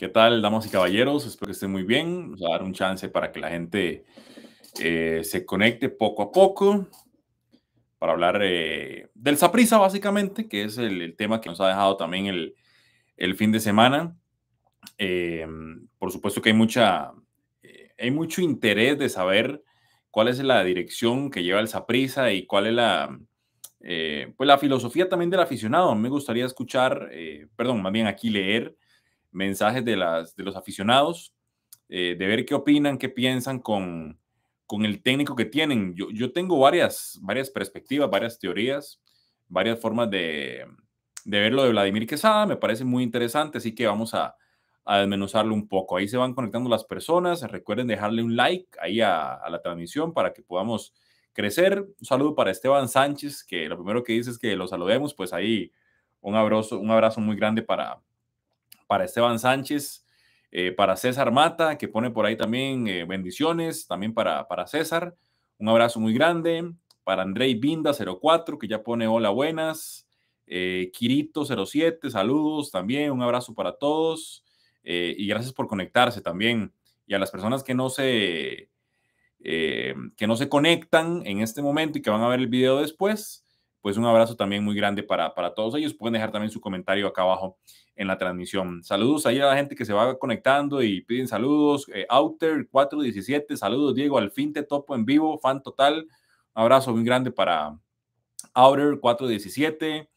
¿Qué tal, damas y caballeros? Espero que estén muy bien. Vamos a dar un chance para que la gente eh, se conecte poco a poco para hablar eh, del Saprisa, básicamente, que es el, tema que nos ha dejado también el, el fin de semana. Em, por supuesto que hay, mucha, eh, hay mucho interés de saber cuál es la dirección que lleva el Saprisa y cuál es la, pues la filosofía también del aficionado. Me gustaría escuchar, perdón, más bien aquí leer mensajes de, las, de los aficionados, eh, de ver qué opinan, qué piensan con, con el técnico que tienen. Yo, yo tengo varias, varias perspectivas, varias teorías, varias formas de, de ver lo de Vladimir Quesada, me parece muy interesante, así que vamos a, a desmenuzarlo un poco. Ahí se van conectando las personas. Recuerden dejarle un like ahí a, la transmisión para que podamos crecer. Un saludo para Esteban Sánchez, que lo primero que dice es que lo saludemos. Pues ahí un abrazo, un abrazo muy grande para, para Esteban Sánchez, eh, para César Mata, que pone por ahí también eh, bendiciones, también para, para César. Un abrazo muy grande. Para Andrei Binda 04, que ya pone hola buenas. Eh, Quirito Kirito 07, saludos también. Un abrazo para todos. y gracias por conectarse también. Y a las personas que no se... que no se conectan en este momento y que van a ver el video después, pues un abrazo también muy grande para, para todos ellos. Pueden dejar también su comentario acá abajo en la transmisión. Saludos ahí a la gente que se va conectando y piden saludos. Eh, Outer417, saludos Diego, al fin te topo en vivo, fan total. Un abrazo muy grande para Outer417.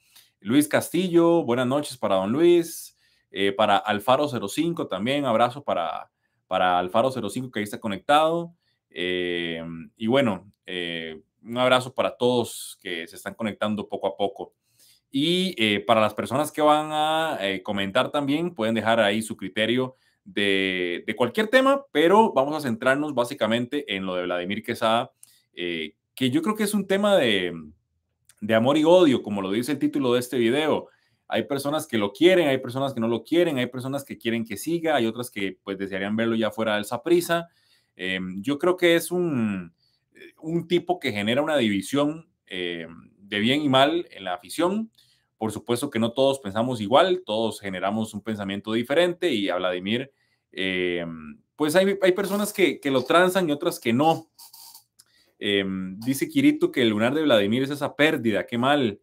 Luis Castillo, buenas noches para don Luis. Eh, para Alfaro05 también, abrazo para, para Alfaro05 que ahí está conectado. Eh, y bueno, un abrazo para todos que se están conectando poco a poco. Y eh, para las personas que van a eh, comentar también, pueden dejar ahí su criterio de, cualquier tema, pero vamos a centrarnos básicamente en lo de Vladimir Quesada, eh, que yo creo que es un tema de, de amor y odio, como lo dice el título de este video. Hay personas que lo quieren, hay personas que no lo quieren, hay personas que quieren que siga, hay otras que pues desearían verlo ya fuera del esa Eh, yo creo que es un, eh, un tipo que genera una división eh, de bien y mal en la afición. Por supuesto que no todos pensamos igual, todos generamos un pensamiento diferente y a Vladimir, eh, pues hay, hay personas que, lo transan y otras que no. dice Kirito que el lunar de Vladimir es esa pérdida, qué mal.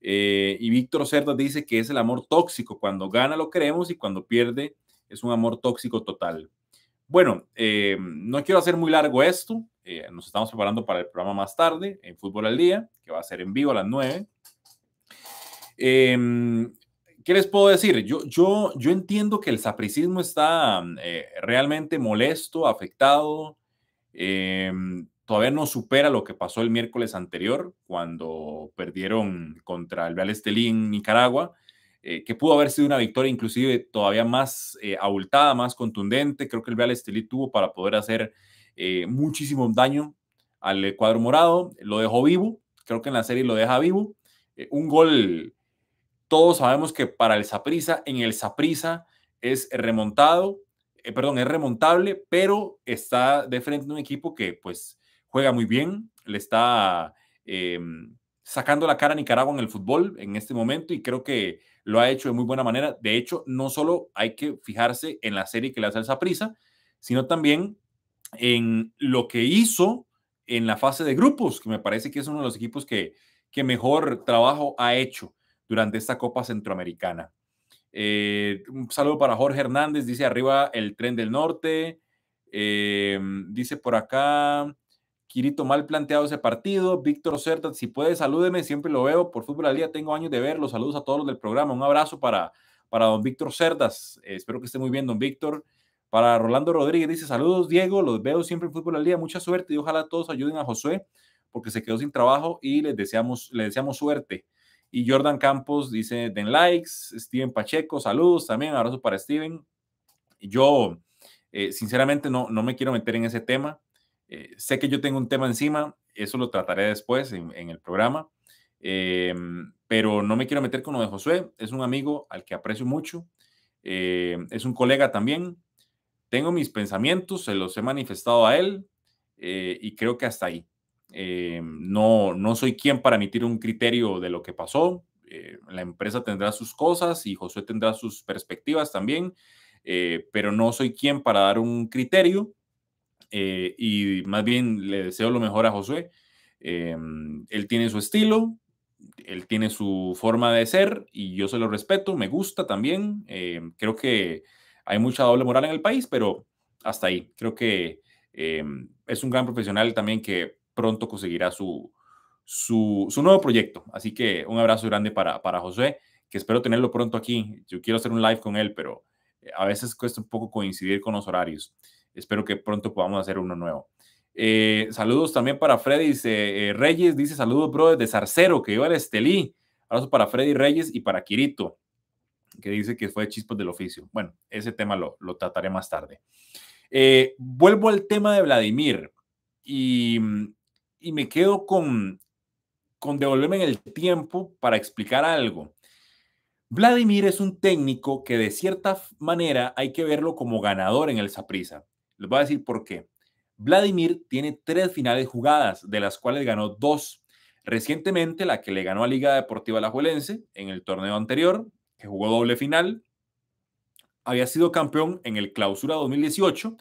y Víctor Cerdas dice que es el amor tóxico, cuando gana lo queremos y cuando pierde es un amor tóxico total. Bueno, no quiero hacer muy largo esto, eh, nos estamos preparando para el programa más tarde, en Fútbol al Día, que va a ser en vivo a las 9. Em, ¿Qué les puedo decir? Yo, yo, yo entiendo que el sapricismo está mm, eh, realmente molesto, afectado. Em, todavía no supera lo que pasó el miércoles anterior, cuando perdieron contra el Real en Nicaragua. Eh, que pudo haber sido una victoria inclusive todavía más abultada, más contundente. Creo que el Real Estelí tuvo para poder hacer eh, muchísimo daño al cuadro morado, lo dejó vivo, creo que en la serie lo deja vivo. Eh, un gol, todos sabemos que para el Saprisa, en el Saprisa es remontado, eh, perdón, es remontable, pero está de frente a un equipo que pues juega muy bien, le está em, sacando la cara a Nicaragua en el fútbol en este momento y creo que lo ha hecho de muy buena manera. De hecho, no solo hay que fijarse en la serie que le hace el Saprisa, sino también en lo que hizo en la fase de grupos, que me parece que es uno de los equipos que, mejor trabajo ha hecho durante esta Copa Centroamericana. Eh, un saludo para Jorge Hernández, dice arriba el tren del norte, eh, dice por acá, Quirito, mal planteado ese partido, Víctor Cerdas si puede, salúdeme, siempre lo veo por Fútbol al Día, tengo años de verlo, saludos a todos los del programa, un abrazo para, para don Víctor Cerdas, eh, espero que esté muy bien don Víctor. Para Rolando Rodríguez dice, saludos Diego, los veo siempre en Fútbol al Día, mucha suerte y ojalá todos ayuden a Josué porque se quedó sin trabajo y les deseamos, le deseamos suerte. Y Jordan Campos dice, den likes, Steven Pacheco, saludos también, abrazo para Steven. Yo, eh, sinceramente, no, no me quiero meter en ese tema. Eh, sé que yo tengo un tema encima, eso lo trataré después en, el programa, em, pero no me quiero meter con lo de Josué, es un amigo al que aprecio mucho, eh, es un colega también, tengo mis pensamientos, se los he manifestado a él eh, y creo que hasta ahí. Eh, no, no soy quien para emitir un criterio de lo que pasó. Eh, la empresa tendrá sus cosas y José tendrá sus perspectivas también, pero no soy quien para dar un criterio y más bien le deseo lo mejor a José, él tiene su estilo, él tiene su forma de ser y yo se lo respeto, me gusta también. creo que hay mucha doble moral en el país, pero hasta ahí. Creo que em, es un gran profesional también que pronto conseguirá su, su, nuevo proyecto. Así que un abrazo grande para, para José, que espero tenerlo pronto aquí. Yo quiero hacer un live con él, pero eh, a veces cuesta un poco coincidir con los horarios. Espero que pronto podamos hacer uno nuevo. Eh, saludos también para Freddy eh, Reyes, dice saludos, bro, de Zarcero, que iba al Estelí. Abrazo para Freddy Reyes y para Quirito que dice que fue chispas del oficio. Bueno, ese tema lo, trataré más tarde. Eh, vuelvo al tema de Vladimir y, me quedo con, con devolverme el tiempo para explicar algo. Vladimir es un técnico que de cierta manera hay que verlo como ganador en el Saprisa. Les voy a decir por qué. Vladimir tiene tres finales jugadas, de las cuales ganó dos. Recientemente, la que le ganó a Liga Deportiva Alajuelense en el torneo anterior, que jugó doble final, había sido campeón en el Clausura 2018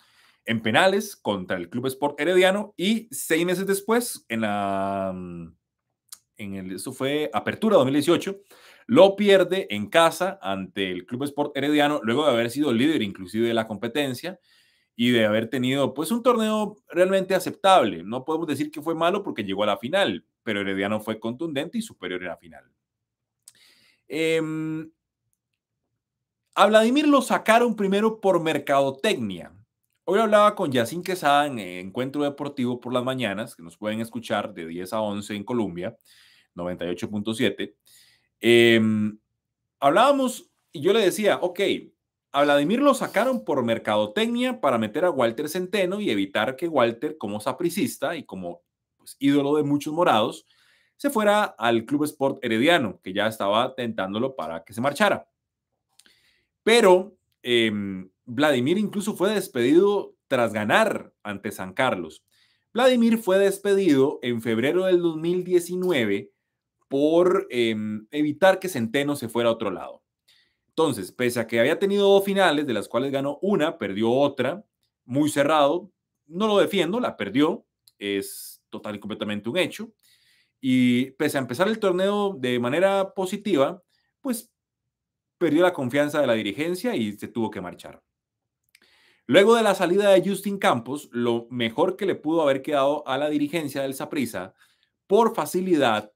en penales contra el Club Sport Herediano y seis meses después, en la, mm, en el, eso fue Apertura 2018, lo pierde en casa ante el Club Sport Herediano, luego de haber sido líder inclusive de la competencia y de haber tenido pues un torneo realmente aceptable. No podemos decir que fue malo porque llegó a la final, pero Herediano fue contundente y superior en la final. Eh, a Vladimir lo sacaron primero por mercadotecnia. Hoy hablaba con Yacine Quesada en eh, Encuentro Deportivo por las mañanas, que nos pueden escuchar de 10 a 11 en Colombia, 98.7. Em, hablábamos y yo le decía, ok, a Vladimir lo sacaron por mercadotecnia para meter a Walter Centeno y evitar que Walter, como sapricista y como pues, ídolo de muchos morados, se fuera al Club Sport Herediano, que ya estaba tentándolo para que se marchara. Pero em, Vladimir incluso fue despedido tras ganar ante San Carlos. Vladimir fue despedido en febrero del 2019 por em, evitar que Centeno se fuera a otro lado. Entonces, pese a que había tenido dos finales, de las cuales ganó una, perdió otra, muy cerrado, no lo defiendo, la perdió, es total y completamente un hecho. Y pese a empezar el torneo de manera positiva, pues perdió la confianza de la dirigencia y se tuvo que marchar. Luego de la salida de Justin Campos, lo mejor que le pudo haber quedado a la dirigencia del Saprisa, por facilidad,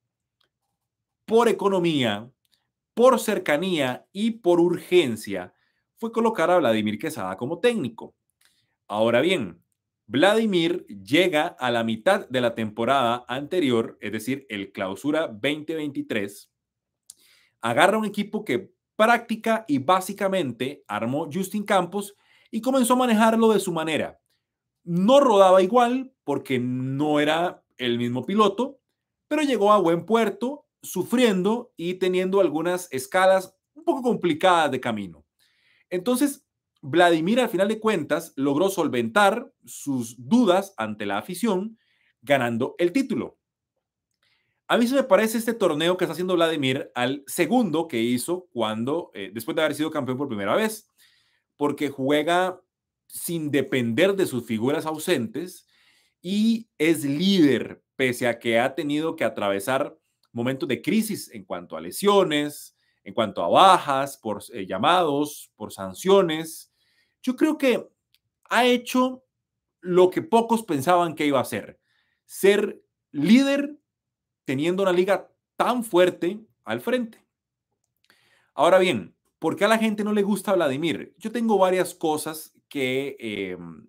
por economía, por cercanía y por urgencia, fue colocar a Vladimir Quesada como técnico. Ahora bien, Vladimir llega a la mitad de la temporada anterior, es decir, el clausura 2023, agarra un equipo que práctica y básicamente armó Justin Campos y comenzó a manejarlo de su manera. No rodaba igual porque no era el mismo piloto, pero llegó a buen puerto, sufriendo y teniendo algunas escalas un poco complicadas de camino. Entonces, Vladimir al final de cuentas logró solventar sus dudas ante la afición ganando el título. A mí se me parece este torneo que está haciendo Vladimir al segundo que hizo cuando, eh, después de haber sido campeón por primera vez, porque juega sin depender de sus figuras ausentes y es líder, pese a que ha tenido que atravesar momentos de crisis en cuanto a lesiones, en cuanto a bajas, por eh, llamados, por sanciones. Yo creo que ha hecho lo que pocos pensaban que iba a hacer: ser líder teniendo una liga tan fuerte al frente. Ahora bien, ¿por qué a la gente no le gusta Vladimir? Yo tengo varias cosas que em,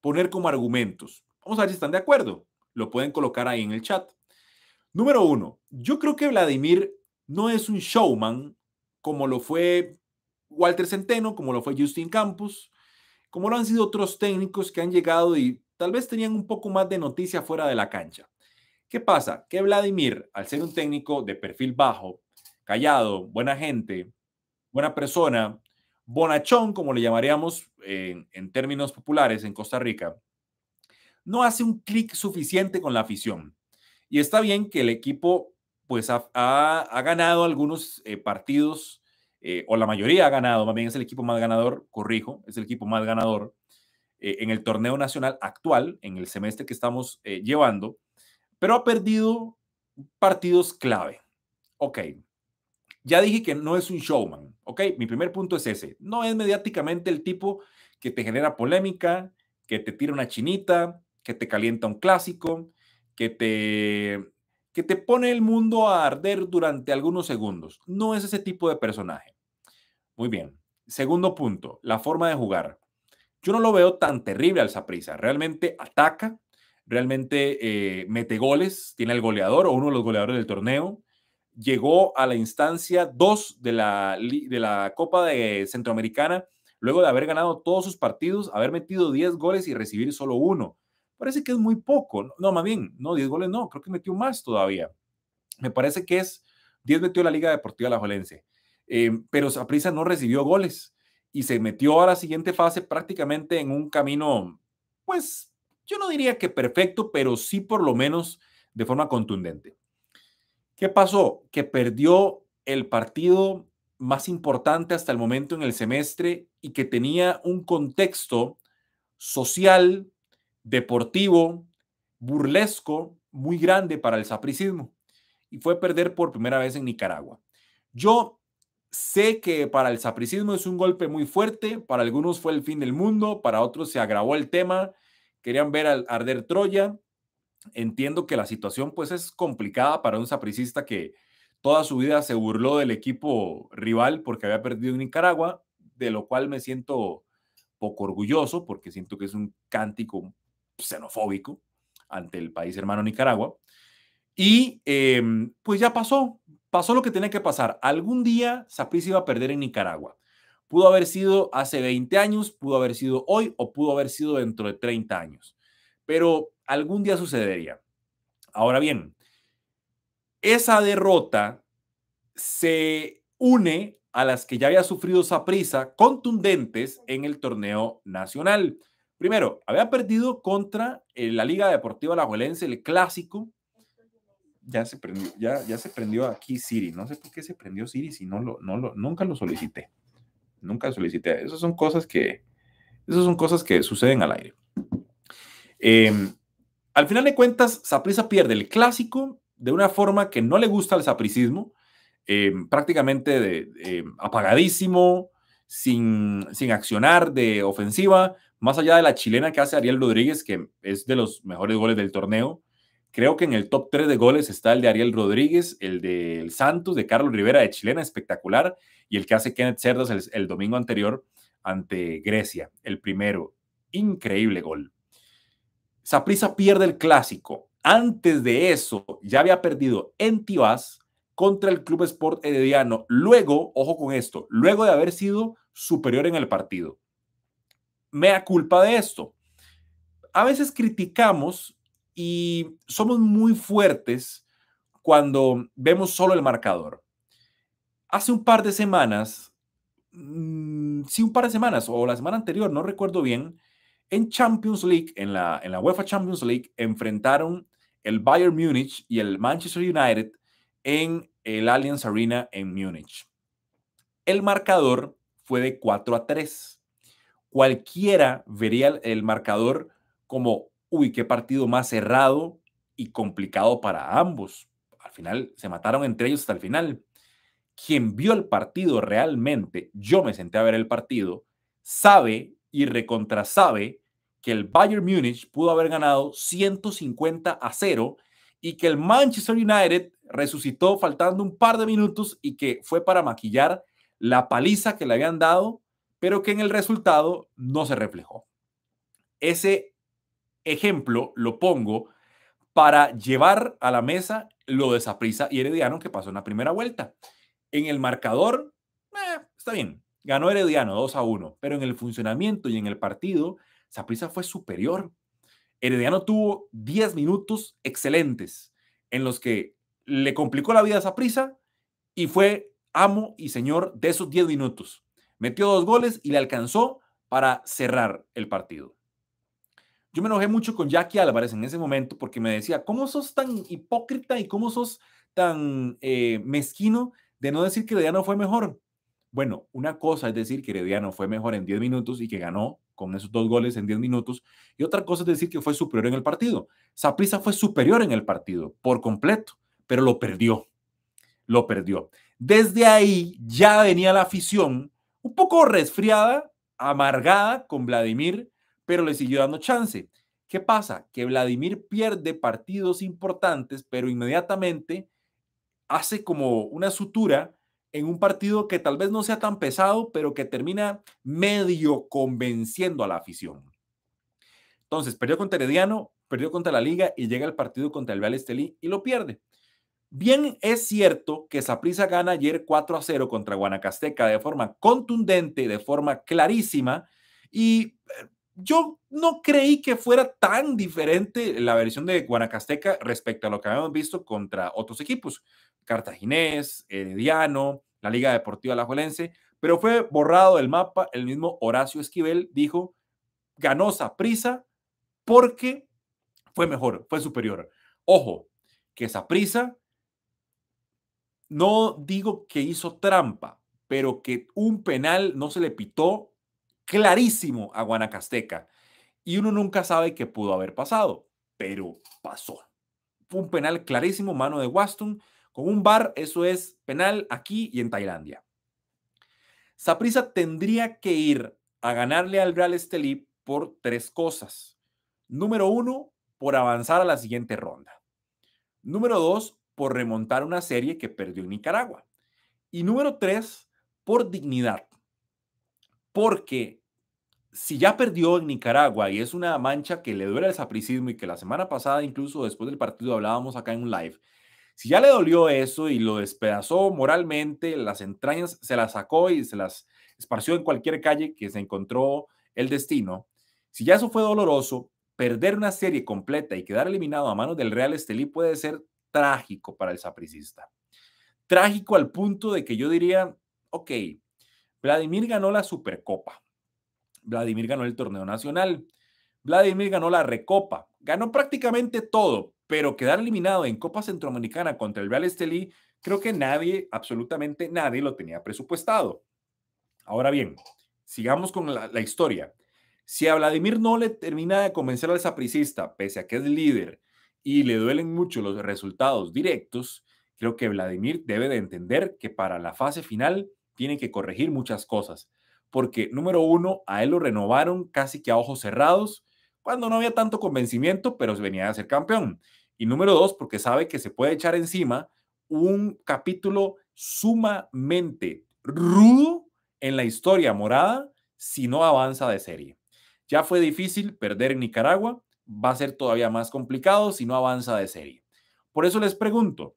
poner como argumentos. Vamos a ver si están de acuerdo. Lo pueden colocar ahí en el chat. Número uno, yo creo que Vladimir no es un showman como lo fue Walter Centeno, como lo fue Justin Campos, como lo han sido otros técnicos que han llegado y tal vez tenían un poco más de noticia fuera de la cancha. ¿Qué pasa? Que Vladimir, al ser un técnico de perfil bajo, callado, buena gente, buena persona, bonachón, como le llamaríamos en, términos populares en Costa Rica, no hace un clic suficiente con la afición. Y está bien que el equipo pues ha, ganado algunos eh, partidos, eh, o la mayoría ha ganado, más bien es el equipo más ganador, corrijo, es el equipo más ganador eh, en el torneo nacional actual, en el semestre que estamos llevando, pero ha perdido partidos clave. Ok, ya dije que no es un showman, ok, mi primer punto es ese, no es mediáticamente el tipo que te genera polémica, que te tira una chinita, que te calienta un clásico, que te, que te pone el mundo a arder durante algunos segundos. No es ese tipo de personaje. Muy bien. Segundo punto, la forma de jugar. Yo no lo veo tan terrible al Zaprisa. Realmente ataca, realmente eh, mete goles, tiene el goleador o uno de los goleadores del torneo. Llegó a la instancia 2 de la, de la Copa de Centroamericana, luego de haber ganado todos sus partidos, haber metido 10 goles y recibir solo uno. Parece que es muy poco. No, más bien, no, 10 goles no, creo que metió más todavía. Me parece que es 10 metió la Liga Deportiva La Jolense. Eh, pero Saprissa no recibió goles y se metió a la siguiente fase prácticamente en un camino, pues yo no diría que perfecto, pero sí por lo menos de forma contundente. ¿Qué pasó? Que perdió el partido más importante hasta el momento en el semestre y que tenía un contexto social, deportivo, burlesco muy grande para el sapricismo y fue perder por primera vez en Nicaragua. Yo sé que para el sapricismo es un golpe muy fuerte, para algunos fue el fin del mundo, para otros se agravó el tema, querían ver al arder Troya. Entiendo que la situación pues es complicada para un sapricista que toda su vida se burló del equipo rival porque había perdido en Nicaragua, de lo cual me siento poco orgulloso porque siento que es un cántico xenofóbico ante el país hermano Nicaragua. Y em, pues ya pasó, pasó lo que tenía que pasar. Algún día se iba a perder en Nicaragua. Pudo haber sido hace 20 años, pudo haber sido hoy o pudo haber sido dentro de 30 años. Pero algún día sucedería. Ahora bien, esa derrota se une a las que ya había sufrido esa prisa, contundentes en el torneo nacional. Primero, había perdido contra eh, la Liga Deportiva Lajuelense, el clásico. Ya se prendió, ya, ya se prendió aquí Siri. No sé por qué se prendió Siri si no lo, no lo, nunca lo solicité nunca solicité. Esas son cosas que, esas son cosas que suceden al aire. Em, al final de cuentas, Saprisa pierde el clásico de una forma que no le gusta al sapricismo, em, prácticamente em, apagadísimo, sin, sin accionar de ofensiva, más allá de la chilena que hace Ariel Rodríguez, que es de los mejores goles del torneo, Creo que en el top 3 de goles está el de Ariel Rodríguez, el del Santos, de Carlos Rivera, de Chilena, espectacular, y el que hace Kenneth Cerdas el, domingo anterior ante Grecia, el primero. Increíble gol. Saprisa pierde el clásico. Antes de eso, ya había perdido en Tibás contra el Club Sport Herediano. Luego, ojo con esto, luego de haber sido superior en el partido. Mea culpa de esto. A veces criticamos y somos muy fuertes cuando vemos solo el marcador. Hace un par de semanas, mm, sí, un par de semanas o la semana anterior, no recuerdo bien, en Champions League, en la, en la UEFA Champions League, enfrentaron el Bayern Munich y el Manchester United en el Allianz Arena en Munich El marcador fue de 4 a 3. Cualquiera vería el marcador como uy, qué partido más cerrado y complicado para ambos. Al final se mataron entre ellos hasta el final. Quien vio el partido realmente, yo me senté a ver el partido, sabe y recontra sabe que el Bayern Múnich pudo haber ganado 150 a 0 y que el Manchester United resucitó faltando un par de minutos y que fue para maquillar la paliza que le habían dado, pero que en el resultado no se reflejó. Ese ejemplo lo pongo para llevar a la mesa lo de Saprisa y Herediano que pasó en la primera vuelta. En el marcador, eh, está bien, ganó Herediano 2 a 1, pero en el funcionamiento y en el partido, Saprisa fue superior. Herediano tuvo 10 minutos excelentes en los que le complicó la vida a Saprisa y fue amo y señor de esos 10 minutos. Metió dos goles y le alcanzó para cerrar el partido. Yo me enojé mucho con Jackie Álvarez en ese momento porque me decía, ¿cómo sos tan hipócrita y cómo sos tan eh, mezquino de no decir que Herediano fue mejor? Bueno, una cosa es decir que Herediano fue mejor en 10 minutos y que ganó con esos dos goles en 10 minutos, y otra cosa es decir que fue superior en el partido. Saprissa fue superior en el partido por completo, pero lo perdió. Lo perdió. Desde ahí ya venía la afición un poco resfriada, amargada con Vladimir pero le siguió dando chance. ¿Qué pasa? Que Vladimir pierde partidos importantes, pero inmediatamente hace como una sutura en un partido que tal vez no sea tan pesado, pero que termina medio convenciendo a la afición. Entonces, perdió contra Herediano, perdió contra la Liga y llega el partido contra el Real Estelí y lo pierde. Bien es cierto que Saprissa gana ayer 4 a 0 contra Guanacasteca de forma contundente, de forma clarísima, y eh, yo no creí que fuera tan diferente la versión de Guanacasteca respecto a lo que habíamos visto contra otros equipos, Cartaginés, Herediano, la Liga Deportiva Alajuelense, pero fue borrado del mapa. El mismo Horacio Esquivel dijo, ganó prisa porque fue mejor, fue superior. Ojo, que esa prisa no digo que hizo trampa, pero que un penal no se le pitó clarísimo a Guanacasteca. Y uno nunca sabe qué pudo haber pasado, pero pasó. Fue un penal clarísimo, mano de Waston. Con un bar, eso es penal aquí y en Tailandia. Saprisa tendría que ir a ganarle al Real Estelí por tres cosas. Número uno, por avanzar a la siguiente ronda. Número dos, por remontar una serie que perdió en Nicaragua. Y número tres, por dignidad porque si ya perdió en Nicaragua y es una mancha que le duele al sapricismo y que la semana pasada, incluso después del partido, hablábamos acá en un live, si ya le dolió eso y lo despedazó moralmente, las entrañas se las sacó y se las esparció en cualquier calle que se encontró el destino, si ya eso fue doloroso, perder una serie completa y quedar eliminado a manos del Real Estelí puede ser trágico para el sapricista. Trágico al punto de que yo diría, ok, Vladimir ganó la Supercopa. Vladimir ganó el torneo nacional. Vladimir ganó la Recopa. Ganó prácticamente todo, pero quedar eliminado en Copa Centroamericana contra el Real Estelí, creo que nadie, absolutamente nadie, lo tenía presupuestado. Ahora bien, sigamos con la, la historia. Si a Vladimir no le termina de convencer al sapricista, pese a que es líder y le duelen mucho los resultados directos, creo que Vladimir debe de entender que para la fase final tiene que corregir muchas cosas. Porque, número uno, a él lo renovaron casi que a ojos cerrados, cuando no había tanto convencimiento, pero venía a ser campeón. Y número dos, porque sabe que se puede echar encima un capítulo sumamente rudo en la historia morada si no avanza de serie. Ya fue difícil perder en Nicaragua, va a ser todavía más complicado si no avanza de serie. Por eso les pregunto,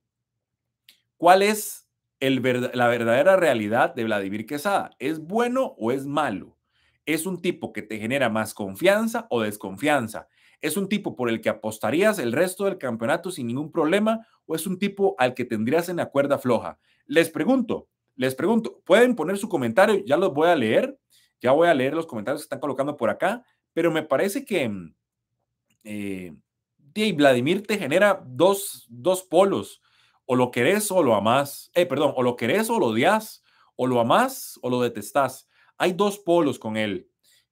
¿cuál es la verdadera realidad de Vladimir Quesada. ¿Es bueno o es malo? ¿Es un tipo que te genera más confianza o desconfianza? ¿Es un tipo por el que apostarías el resto del campeonato sin ningún problema o es un tipo al que tendrías en la cuerda floja? Les pregunto, les pregunto, pueden poner su comentario, ya los voy a leer, ya voy a leer los comentarios que están colocando por acá, pero me parece que mm, eh, Vladimir te genera dos polos o lo querés o lo amás. Eh, perdón, o lo querés o lo odias. O lo amás o lo detestás. Hay dos polos con él.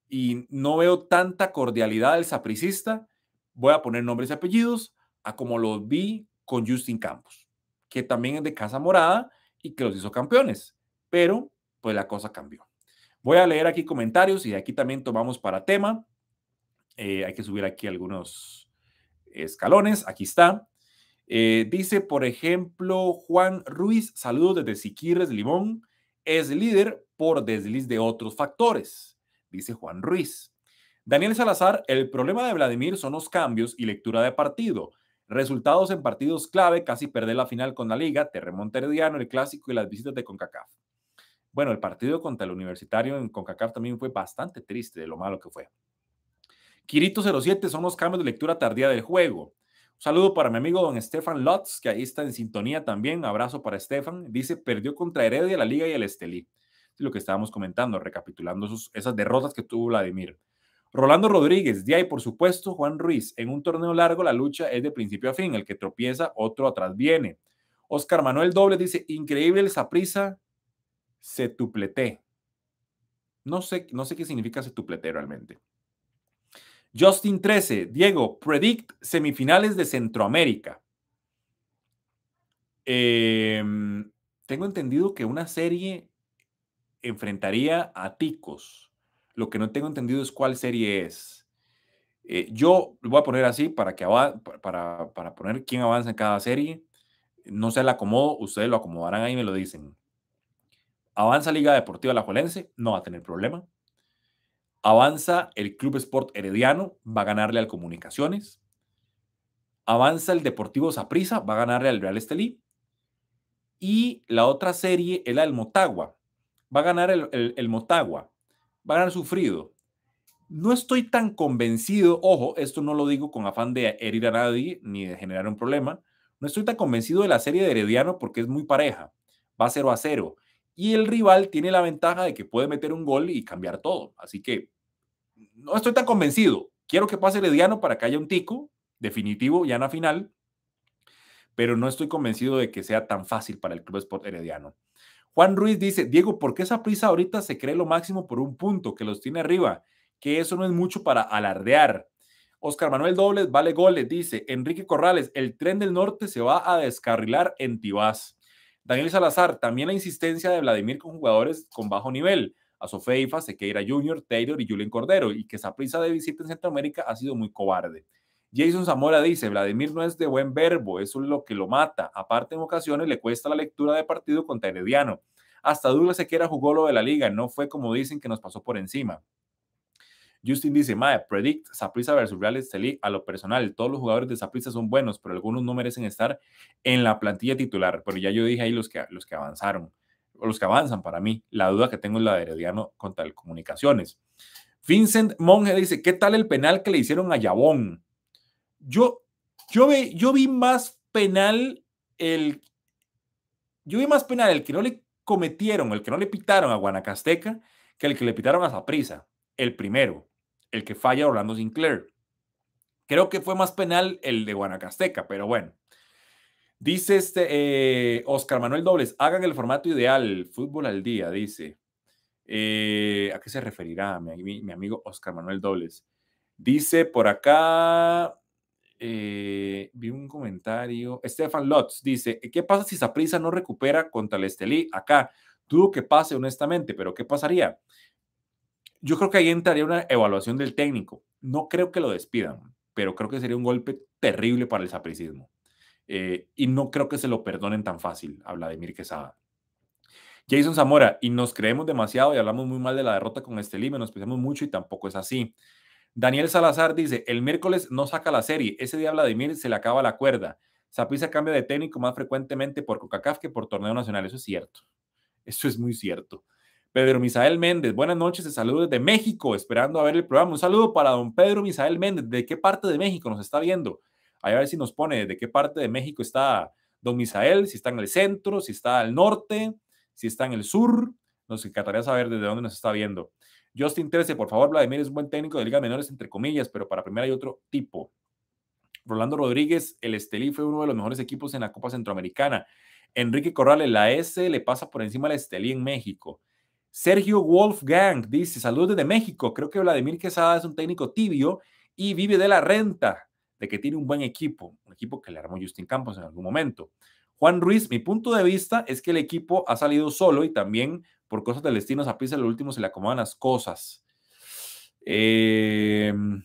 Y no veo tanta cordialidad del sapricista. Voy a poner nombres y apellidos a como lo vi con Justin Campos, que también es de Casa Morada y que los hizo campeones. Pero pues la cosa cambió. Voy a leer aquí comentarios y aquí también tomamos para tema. Eh, hay que subir aquí algunos escalones. Aquí está. Eh, dice, por ejemplo, Juan Ruiz, saludos desde Siquirres, Limón, es líder por desliz de otros factores, dice Juan Ruiz. Daniel Salazar, el problema de Vladimir son los cambios y lectura de partido. Resultados en partidos clave, casi perder la final con la Liga, Terremonte Herediano, el Clásico y las visitas de CONCACAF. Bueno, el partido contra el Universitario en CONCACAF también fue bastante triste de lo malo que fue. Quirito 07 son los cambios de lectura tardía del juego. Un saludo para mi amigo don Stefan Lotz, que ahí está en sintonía también. Abrazo para Stefan. Dice, perdió contra Heredia la Liga y el Estelí. Lo que estábamos comentando, recapitulando sus esas derrotas que tuvo Vladimir. Rolando Rodríguez, día y por supuesto Juan Ruiz. En un torneo largo la lucha es de principio a fin. El que tropieza, otro atrás viene. Oscar Manuel Doble dice, increíble esa prisa. se tuplete. No sé, no sé qué significa se tuplete realmente. Justin 13, Diego, predict semifinales de Centroamérica. Em, tengo entendido que una serie enfrentaría a Ticos. Lo que no tengo entendido es cuál serie es. Eh, yo lo voy a poner así para, que para, para poner quién avanza en cada serie. No se la acomodo, ustedes lo acomodarán ahí y me lo dicen. ¿Avanza Liga Deportiva La No va a tener problema. Avanza el Club Sport Herediano, va a ganarle al Comunicaciones. Avanza el Deportivo Saprissa, va a ganarle al Real Estelí. Y la otra serie el la del Motagua. Va a ganar el, Motagua. Va a ganar sufrido. No estoy tan convencido, ojo, esto no lo digo con afán de herir a nadie ni de generar un problema. No estoy tan convencido de la serie de Herediano porque es muy pareja. Va 0 a 0. Y el rival tiene la ventaja de que puede meter un gol y cambiar todo. Así que no estoy tan convencido. Quiero que pase Herediano para que haya un tico definitivo ya en la final, pero no estoy convencido de que sea tan fácil para el Club Sport Herediano. Juan Ruiz dice, Diego, ¿por qué esa prisa ahorita se cree lo máximo por un punto que los tiene arriba? Que eso no es mucho para alardear. Oscar Manuel Dobles, vale goles, dice Enrique Corrales, el tren del norte se va a descarrilar en Tibás. Daniel Salazar, también la insistencia de Vladimir con jugadores con bajo nivel a Sofeifa, Sequeira Jr., Taylor y Julian Cordero, y que esa de visita en Centroamérica ha sido muy cobarde. Jason Zamora dice, Vladimir no es de buen verbo, eso es lo que lo mata. Aparte, en ocasiones le cuesta la lectura de partido contra Herediano. Hasta Douglas Sequeira jugó lo de la liga, no fue como dicen que nos pasó por encima. Justin dice, Mae, predict Saprisa versus Real Estelí a lo personal. Todos los jugadores de Saprisa son buenos, pero algunos no merecen estar en la plantilla titular. Pero ya yo dije ahí los que, los que avanzaron o los que avanzan para mí. La duda que tengo es la de Herediano contra el Comunicaciones. Vincent Monge dice, ¿qué tal el penal que le hicieron a Yabón? Yo, yo, ve, yo vi más penal el... Yo vi más penal el que no le cometieron, el que no le pitaron a Guanacasteca, que el que le pitaron a Zaprisa, el primero, el que falla Orlando Sinclair. Creo que fue más penal el de Guanacasteca, pero bueno, Dice este Oscar eh, Manuel Dobles, hagan el formato ideal, fútbol al día, dice. Eh, ¿A qué se referirá mi, amigo Oscar Manuel Dobles? Dice por acá, eh, vi un comentario, Stefan Lotz dice, ¿qué pasa si Saprisa no recupera contra el Estelí acá? Dudo que pase honestamente, pero ¿qué pasaría? Yo creo que ahí entraría una evaluación del técnico. No creo que lo despidan, pero creo que sería un golpe terrible para el sapricismo. Eh, y no creo que se lo perdonen tan fácil a Vladimir Quesada. Jason Zamora, y nos creemos demasiado y hablamos muy mal de la derrota con este Lima, nos pensamos mucho y tampoco es así. Daniel Salazar dice, el miércoles no saca la serie, ese día Vladimir se le acaba la cuerda. Zapisa cambia de técnico más frecuentemente por Coca-Cola que por torneo nacional, eso es cierto. Eso es muy cierto. Pedro Misael Méndez, buenas noches, te saludo desde México, esperando a ver el programa. Un saludo para don Pedro Misael Méndez, ¿de qué parte de México nos está viendo? a ver si nos pone de qué parte de México está don Misael, si está en el centro, si está al norte, si está en el sur. Nos encantaría saber desde dónde nos está viendo. Justin 13, por favor, Vladimir es un buen técnico de Liga menores, entre comillas, pero para primera hay otro tipo. Rolando Rodríguez, el Estelí fue uno de los mejores equipos en la Copa Centroamericana. Enrique Corrales, la S le pasa por encima al Estelí en México. Sergio Wolfgang dice: Saludos desde México. Creo que Vladimir Quesada es un técnico tibio y vive de la renta de que tiene un buen equipo, un equipo que le armó Justin Campos en algún momento. Juan Ruiz, mi punto de vista es que el equipo ha salido solo y también por cosas del destino, a Pisa lo último se le acomodan las cosas. Em,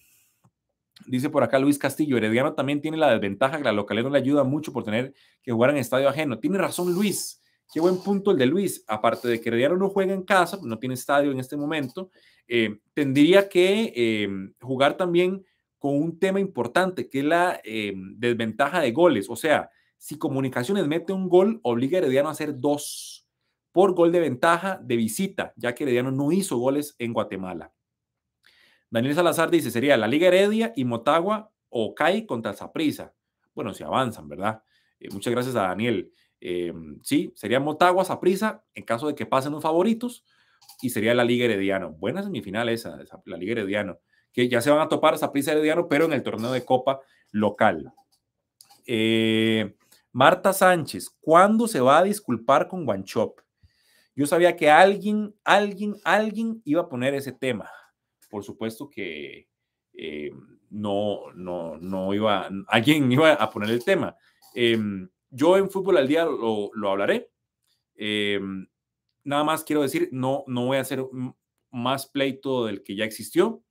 dice por acá Luis Castillo, Herediano también tiene la desventaja que la localidad no le ayuda mucho por tener que jugar en estadio ajeno. Tiene razón Luis, qué buen punto el de Luis. Aparte de que Herediano no juega en casa, no tiene estadio en este momento, eh, tendría que em, jugar también con un tema importante, que es la em, desventaja de goles. O sea, si Comunicaciones mete un gol, obliga a Herediano a hacer dos por gol de ventaja de visita, ya que Herediano no hizo goles en Guatemala. Daniel Salazar dice, sería la Liga Heredia y Motagua o Kai contra Zaprisa. Bueno, si avanzan, ¿verdad? Eh, muchas gracias a Daniel. Em, sí, sería Motagua, Zaprisa, en caso de que pasen los favoritos, y sería la Liga Herediano. Buena semifinal esa la Liga Herediano que ya se van a topar esa prisa de pero en el torneo de Copa local. Eh, Marta Sánchez, ¿cuándo se va a disculpar con Guanchop? Yo sabía que alguien, alguien, alguien iba a poner ese tema. Por supuesto que eh, no, no, no iba, alguien iba a poner el tema. Em, yo en fútbol al día lo, hablaré. Em, nada más quiero decir, no, no voy a hacer más pleito del que ya existió.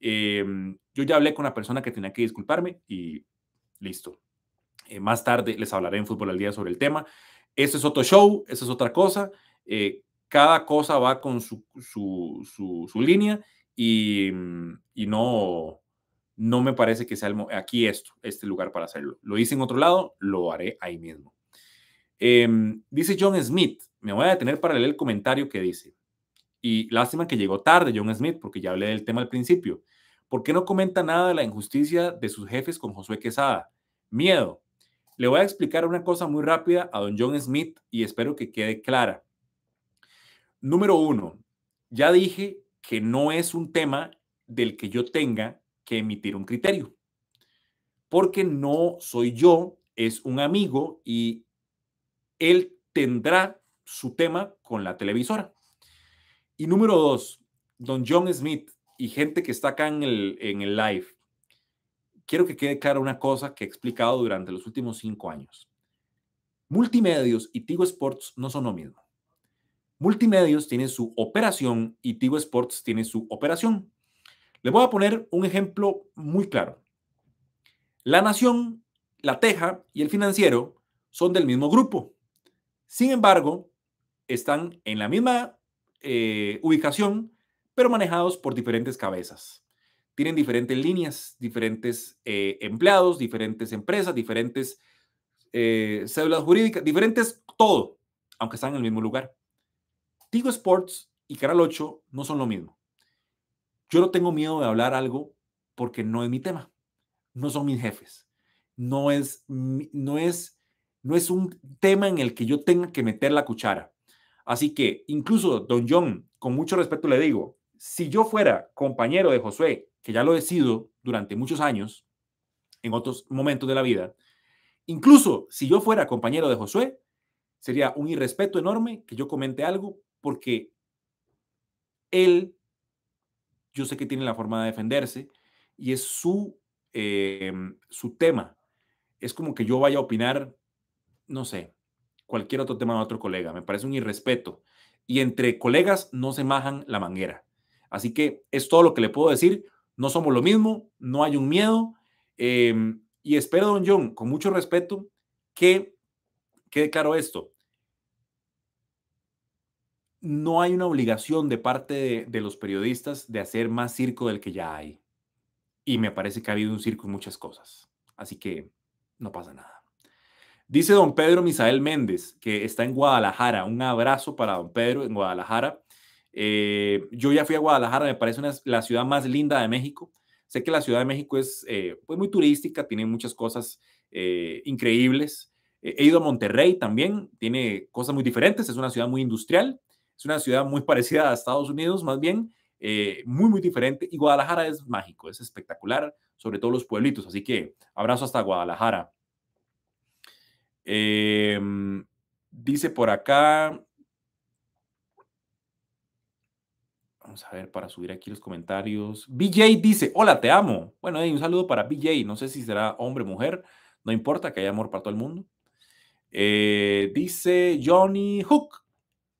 Em, yo ya hablé con la persona que tenía que disculparme y listo. Eh, más tarde les hablaré en Fútbol al Día sobre el tema. Ese es otro show, esa es otra cosa. Eh, cada cosa va con su, línea mm, y, no, no me parece que sea aquí esto, este lugar para hacerlo. Lo hice en otro lado, lo haré ahí mismo. Em, dice John Smith, me voy a detener para leer el comentario que dice. Y lástima que llegó tarde John Smith, porque ya hablé del tema al principio. ¿Por qué no comenta nada de la injusticia de sus jefes con Josué Quesada? Miedo. Le voy a explicar una cosa muy rápida a don John Smith y espero que quede clara. Número uno, ya dije que no es un tema del que yo tenga que emitir un criterio, porque no soy yo, es un amigo y él tendrá su tema con la televisora. Y número dos, don John Smith y gente que está acá en el, en el live, quiero que quede clara una cosa que he explicado durante los últimos cinco años. Multimedios y Tigo Sports no son lo mismo. Multimedios tiene su operación y Tigo Sports tiene su operación. Le voy a poner un ejemplo muy claro. La Nación, La Teja y El Financiero son del mismo grupo. Sin embargo, están en la misma eh, ubicación, pero manejados por diferentes cabezas. Tienen diferentes líneas, diferentes eh, empleados, diferentes empresas, diferentes eh, cédulas jurídicas, diferentes todo, aunque están en el mismo lugar. Tigo Sports y Canal 8 no son lo mismo. Yo no tengo miedo de hablar algo porque no es mi tema, no son mis jefes, no es, no es, no es un tema en el que yo tenga que meter la cuchara. Así que incluso don John, con mucho respeto le digo, si yo fuera compañero de Josué, que ya lo he sido durante muchos años, en otros momentos de la vida, incluso si yo fuera compañero de Josué, sería un irrespeto enorme que yo comente algo porque él, yo sé que tiene la forma de defenderse y es su, em, su tema. Es como que yo vaya a opinar, no sé, cualquier otro tema de otro colega. Me parece un irrespeto. Y entre colegas no se majan la manguera. Así que es todo lo que le puedo decir. No somos lo mismo, no hay un miedo. Em, y espero, don John, con mucho respeto, que quede claro esto. No hay una obligación de parte de los periodistas de hacer más circo del que ya hay. Y me parece que ha habido un circo en muchas cosas. Así que no pasa nada. Dice don Pedro Misael Méndez, que está en Guadalajara. Un abrazo para don Pedro en Guadalajara. Eh, yo ya fui a Guadalajara, me parece una, la ciudad más linda de México. Sé que la Ciudad de México es eh, pues muy turística, tiene muchas cosas eh, increíbles. He ido a Monterrey también, tiene cosas muy diferentes, es una ciudad muy industrial, es una ciudad muy parecida a Estados Unidos, más bien, muy, muy diferente. Y Guadalajara es mágico, es espectacular, sobre todo los pueblitos. Así que abrazo hasta Guadalajara. Em, dice por acá. Vamos a ver para subir aquí los comentarios. BJ dice: Hola, te amo. Bueno, un saludo para BJ. No sé si será hombre o mujer. No importa que haya amor para todo el mundo. Eh, dice Johnny Hook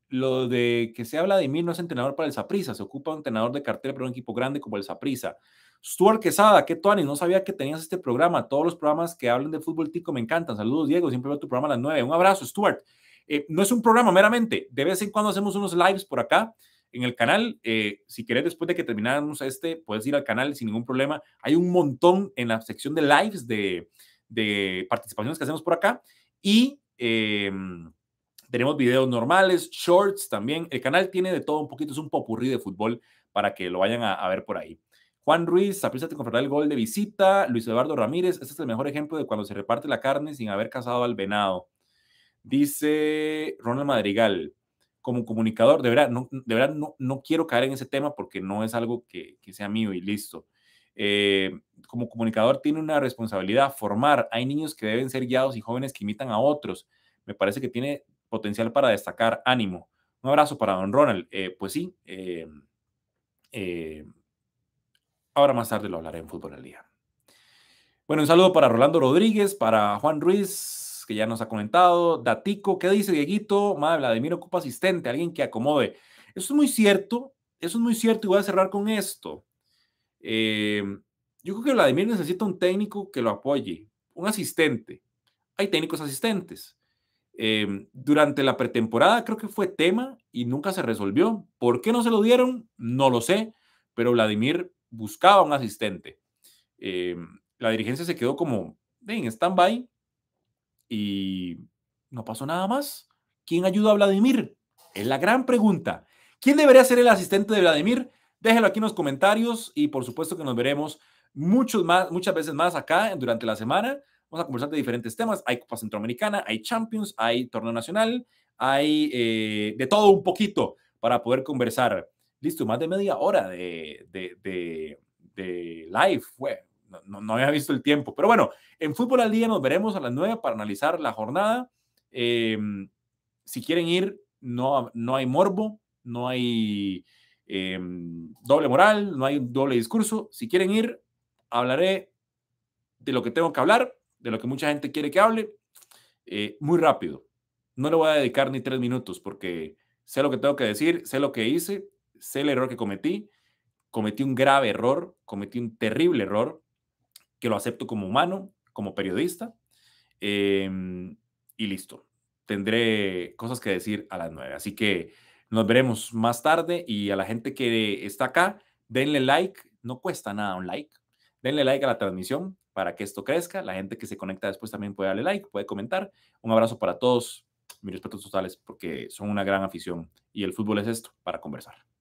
lo de que se habla de mí no es entrenador para el Saprisa, se ocupa un entrenador de cartel pero un equipo grande como el Saprisa. Stuart Quesada, que toani no sabía que tenías este programa. Todos los programas que hablan de fútbol tico me encantan. Saludos, Diego, siempre veo tu programa a las 9. Un abrazo, Stuart. Eh, no es un programa meramente, de vez en cuando hacemos unos lives por acá en el canal. Eh, si querés, después de que terminamos este, puedes ir al canal sin ningún problema. Hay un montón en la sección de lives de, de participaciones que hacemos por acá. Y. Em, tenemos videos normales, shorts también. El canal tiene de todo un poquito, es un popurrí de fútbol para que lo vayan a, ver por ahí. Juan Ruiz, apúrate a comprar el gol de visita. Luis Eduardo Ramírez, este es el mejor ejemplo de cuando se reparte la carne sin haber cazado al venado. Dice Ronald Madrigal, como comunicador, de verdad, no, de verdad no, no quiero caer en ese tema porque no es algo que, sea mío y listo. Eh, como comunicador tiene una responsabilidad, formar. Hay niños que deben ser guiados y jóvenes que imitan a otros. Me parece que tiene potencial para destacar, ánimo. Un abrazo para don Ronald. Eh, pues sí, eh, eh, ahora más tarde lo hablaré en Fútbol al Día. Bueno, un saludo para Rolando Rodríguez, para Juan Ruiz, que ya nos ha comentado. Datico, ¿qué dice Dieguito? Madre, Vladimir ocupa asistente, alguien que acomode. Eso es muy cierto, eso es muy cierto y voy a cerrar con esto. yo creo que Vladimir necesita un técnico que lo apoye, un asistente. Hay técnicos asistentes Em, durante la pretemporada creo que fue tema y nunca se resolvió. ¿Por qué no se lo dieron? No lo sé, pero Vladimir buscaba un asistente. Em, la dirigencia se quedó como en stand-by y no pasó nada más. ¿Quién ayudó a Vladimir? Es la gran pregunta. ¿Quién debería ser el asistente de Vladimir? Déjelo aquí en los comentarios y por supuesto que nos veremos muchos más, muchas veces más acá durante la semana. Vamos a conversar de diferentes temas. Hay Copa Centroamericana, hay Champions, hay Torneo Nacional, hay eh, de todo un poquito para poder conversar. Listo, más de media hora de, de, live. No, había visto el tiempo. Pero bueno, en Fútbol al Día nos veremos a las 9 para analizar la jornada. Em, si quieren ir, no, no hay morbo, no hay em, doble moral, no hay doble discurso. Si quieren ir, hablaré de lo que tengo que hablar de lo que mucha gente quiere que hable, eh, muy rápido. No le voy a dedicar ni tres minutos porque sé lo que tengo que decir, sé lo que hice, sé el error que cometí, cometí un grave error, cometí un terrible error, que lo acepto como humano, como periodista, em, y listo. Tendré cosas que decir a las nueve. Así que nos veremos más tarde y a la gente que está acá, denle like, no cuesta nada un like, denle like a la transmisión, para que esto crezca. La gente que se conecta después también puede darle like, puede comentar. Un abrazo para todos. Mis respetos totales porque son una gran afición y el fútbol es esto, para conversar.